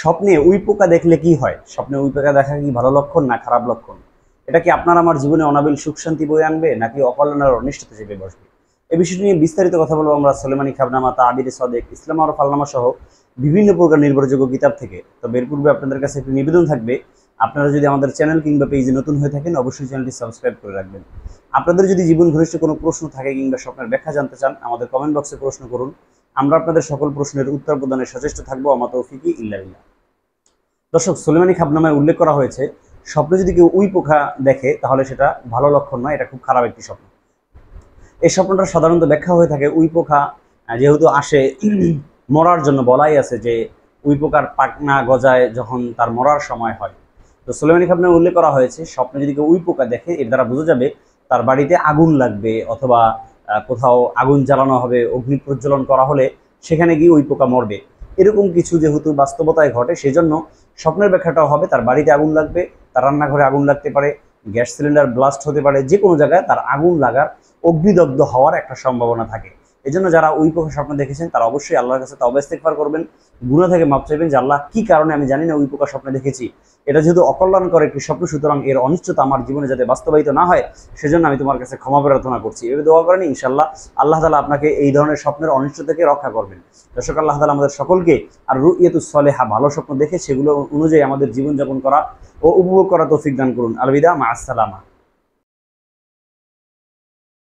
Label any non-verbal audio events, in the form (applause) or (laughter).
স্বপ্নে উই পোকা দেখলে কি হয় স্বপ্নে উই পোকা দেখা কি ভালো লক্ষণ না খারাপ লক্ষণ এটা কি আপনার আমার জীবনে অনাবিল সুখ শান্তি বয়ে আনবে নাকি অকল্যাণের অনিষ্টতা হিসেবে বসবে এই বিষয়টি নিয়ে বিস্তারিত কথা বলবো আমরা সোলেমানি খাবনামা তা আবির সদেক ইসলাম আর ফালনামা সহ বিভিন্ন প্রকার নির্ভরযোগ্য কিতাব থেকে তো বের পূর্বে আপনাদের কাছে একটি নিবেদন থাকবে আপনারা যদি আমাদের চ্যানেল কিংবা পেজে নতুন হয়ে থাকেন অবশ্যই চ্যানেলটি সাবস্ক্রাইব করে রাখবেন আপনাদের যদি জীবন ঘনিষ্ঠ কোনো প্রশ্ন থাকে কিংবা স্বপ্নের ব্যাখ্যা জানতে চান আমাদের কমেন্ট বক্সে প্রশ্ন করুন আমরা আপনাদের সকল প্রশ্নের উত্তর প্রদানে সচেষ্ট থাকবো আমা তৌফিকি ইল্লাবিল্লা দর্শক সুলেমানি খাব নামে উল্লেখ করা হয়েছে স্বপ্ন যদি কেউ উই পোখা দেখে তাহলে সেটা ভালো লক্ষণ নয় এটা খুব খারাপ একটি স্বপ্ন এই স্বপ্নটা সাধারণত ব্যাখ্যা হয়ে থাকে উই পোখা যেহেতু আসে (clears throat) মরার জন্য বলাই আছে যে উই পোকার পাকনা গজায় যখন তার মরার সময় হয় তো সুলেমানি খাবনে উল্লেখ করা হয়েছে স্বপ্নে যদি কেউ উই পোকা দেখে এর দ্বারা বোঝা যাবে তার বাড়িতে আগুন লাগবে অথবা কোথাও আগুন জ্বালানো হবে অগ্নি প্রজ্বলন করা হলে সেখানে গিয়ে ওই পোকা মরবে এরকম কিছু যেহেতু বাস্তবতায় ঘটে সেজন্য স্বপ্নের ব্যাখ্যাটাও হবে তার বাড়িতে আগুন লাগবে তার রান্নাঘরে আগুন লাগতে পারে গ্যাস সিলিন্ডার ব্লাস্ট হতে পারে যে কোনো জায়গায় তার আগুন লাগার অগ্নিদগ্ধ হওয়ার একটা সম্ভাবনা থাকে এজন্য যারা ওই পক্ষে স্বপ্ন দেখেছেন তারা অবশ্যই আল্লাহর কাছে তবে ইস্তেকবার করবেন গুণা থেকে মাপ চাইবেন যে আল্লাহ কি কারণে আমি জানি না ওই পক্ষে স্বপ্ন দেখেছি এটা যেহেতু করে একটি স্বপ্ন সুতরাং এর অনিশ্চয়তা আমার জীবনে যাতে বাস্তবায়িত না হয় সেজন্য আমি তোমার কাছে ক্ষমা প্রার্থনা করছি এভাবে দোয়া করেন ইনশাল্লাহ আল্লাহ তালা আপনাকে এই ধরনের স্বপ্নের অনিশ্চয় থেকে রক্ষা করবেন দর্শক আল্লাহ তালা আমাদের সকলকে আর রুইয়েতু সলেহা ভালো স্বপ্ন দেখে সেগুলো অনুযায়ী আমাদের জীবনযাপন করা ও উপভোগ করা তৌফিক দান করুন আলবিদা মা আসসালামা